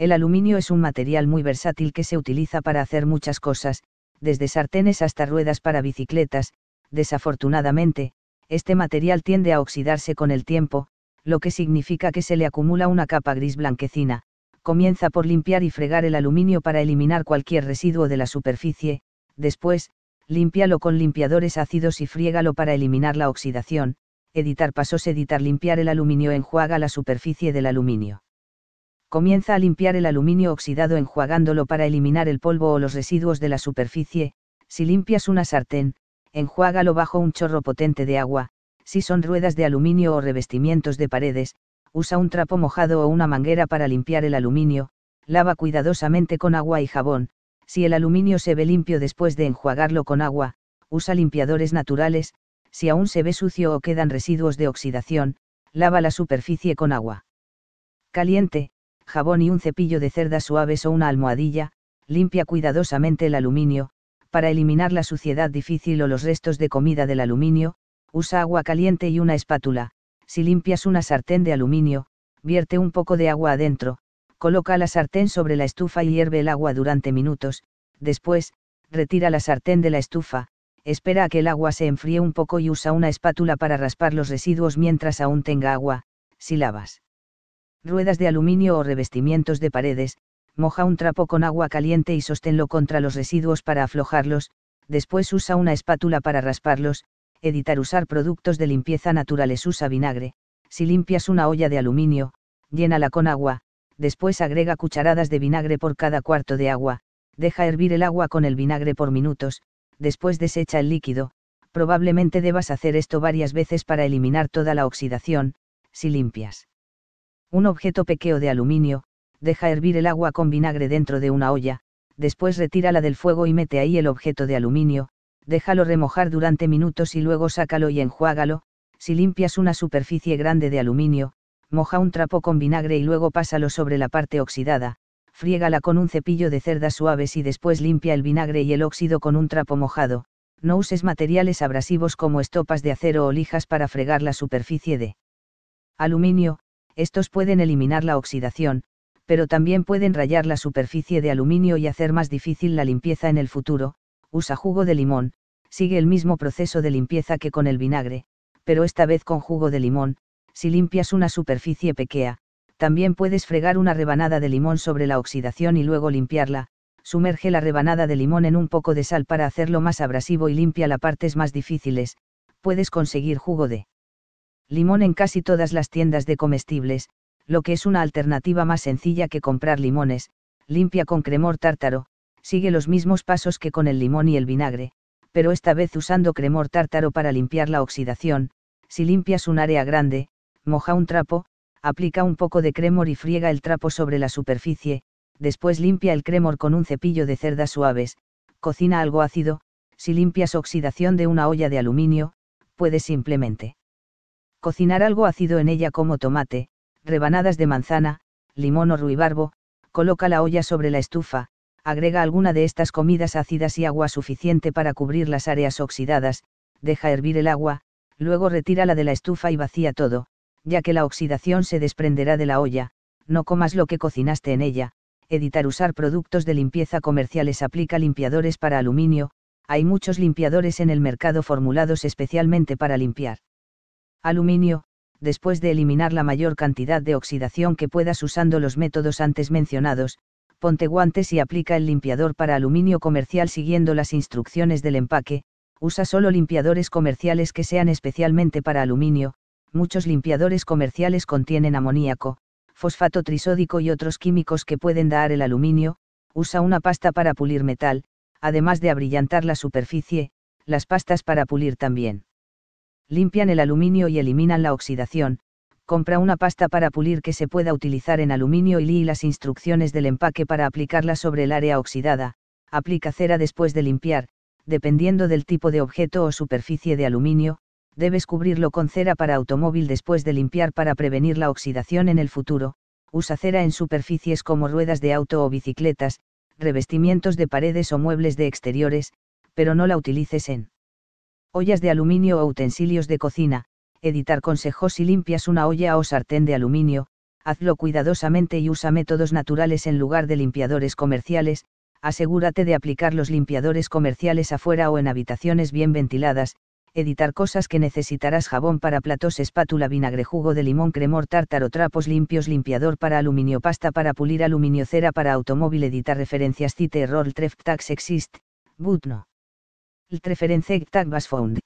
El aluminio es un material muy versátil que se utiliza para hacer muchas cosas, desde sartenes hasta ruedas para bicicletas, desafortunadamente, este material tiende a oxidarse con el tiempo, lo que significa que se le acumula una capa gris blanquecina, comienza por limpiar y fregar el aluminio para eliminar cualquier residuo de la superficie, después, límpialo con limpiadores ácidos y friégalo para eliminar la oxidación, editar pasos editar limpiar el aluminio enjuaga la superficie del aluminio comienza a limpiar el aluminio oxidado enjuagándolo para eliminar el polvo o los residuos de la superficie, si limpias una sartén, enjuágalo bajo un chorro potente de agua, si son ruedas de aluminio o revestimientos de paredes, usa un trapo mojado o una manguera para limpiar el aluminio, lava cuidadosamente con agua y jabón, si el aluminio se ve limpio después de enjuagarlo con agua, usa limpiadores naturales, si aún se ve sucio o quedan residuos de oxidación, lava la superficie con agua. Caliente, jabón y un cepillo de cerdas suaves o una almohadilla, limpia cuidadosamente el aluminio, para eliminar la suciedad difícil o los restos de comida del aluminio, usa agua caliente y una espátula, si limpias una sartén de aluminio, vierte un poco de agua adentro, coloca la sartén sobre la estufa y hierve el agua durante minutos, después, retira la sartén de la estufa, espera a que el agua se enfríe un poco y usa una espátula para raspar los residuos mientras aún tenga agua, si lavas ruedas de aluminio o revestimientos de paredes, moja un trapo con agua caliente y sosténlo contra los residuos para aflojarlos, después usa una espátula para rasparlos, editar usar productos de limpieza naturales usa vinagre, si limpias una olla de aluminio, llénala con agua, después agrega cucharadas de vinagre por cada cuarto de agua, deja hervir el agua con el vinagre por minutos, después desecha el líquido, probablemente debas hacer esto varias veces para eliminar toda la oxidación, si limpias. Un objeto pequeño de aluminio, deja hervir el agua con vinagre dentro de una olla, después retírala del fuego y mete ahí el objeto de aluminio, déjalo remojar durante minutos y luego sácalo y enjuágalo, si limpias una superficie grande de aluminio, moja un trapo con vinagre y luego pásalo sobre la parte oxidada, friégala con un cepillo de cerdas suaves y después limpia el vinagre y el óxido con un trapo mojado, no uses materiales abrasivos como estopas de acero o lijas para fregar la superficie de aluminio, estos pueden eliminar la oxidación, pero también pueden rayar la superficie de aluminio y hacer más difícil la limpieza en el futuro. Usa jugo de limón, sigue el mismo proceso de limpieza que con el vinagre, pero esta vez con jugo de limón, si limpias una superficie pequeña, también puedes fregar una rebanada de limón sobre la oxidación y luego limpiarla, sumerge la rebanada de limón en un poco de sal para hacerlo más abrasivo y limpia las partes más difíciles, puedes conseguir jugo de limón en casi todas las tiendas de comestibles, lo que es una alternativa más sencilla que comprar limones, limpia con cremor tártaro, sigue los mismos pasos que con el limón y el vinagre, pero esta vez usando cremor tártaro para limpiar la oxidación, si limpias un área grande, moja un trapo, aplica un poco de cremor y friega el trapo sobre la superficie, después limpia el cremor con un cepillo de cerdas suaves, cocina algo ácido, si limpias oxidación de una olla de aluminio, puedes simplemente cocinar algo ácido en ella como tomate, rebanadas de manzana, limón o ruibarbo, coloca la olla sobre la estufa, agrega alguna de estas comidas ácidas y agua suficiente para cubrir las áreas oxidadas, deja hervir el agua, luego retírala de la estufa y vacía todo, ya que la oxidación se desprenderá de la olla, no comas lo que cocinaste en ella, editar usar productos de limpieza comerciales aplica limpiadores para aluminio, hay muchos limpiadores en el mercado formulados especialmente para limpiar aluminio, después de eliminar la mayor cantidad de oxidación que puedas usando los métodos antes mencionados, ponte guantes y aplica el limpiador para aluminio comercial siguiendo las instrucciones del empaque, usa solo limpiadores comerciales que sean especialmente para aluminio, muchos limpiadores comerciales contienen amoníaco, fosfato trisódico y otros químicos que pueden dar el aluminio, usa una pasta para pulir metal, además de abrillantar la superficie, las pastas para pulir también limpian el aluminio y eliminan la oxidación, compra una pasta para pulir que se pueda utilizar en aluminio y lee las instrucciones del empaque para aplicarla sobre el área oxidada, aplica cera después de limpiar, dependiendo del tipo de objeto o superficie de aluminio, debes cubrirlo con cera para automóvil después de limpiar para prevenir la oxidación en el futuro, usa cera en superficies como ruedas de auto o bicicletas, revestimientos de paredes o muebles de exteriores, pero no la utilices en ollas de aluminio o utensilios de cocina, editar consejos si limpias una olla o sartén de aluminio, hazlo cuidadosamente y usa métodos naturales en lugar de limpiadores comerciales, asegúrate de aplicar los limpiadores comerciales afuera o en habitaciones bien ventiladas, editar cosas que necesitarás jabón para platos, espátula, vinagre, jugo de limón, cremor, tártaro, trapos limpios, limpiador para aluminio, pasta para pulir aluminio, cera para automóvil, editar referencias, cite, error, treftax exist, but no el reference tag was found.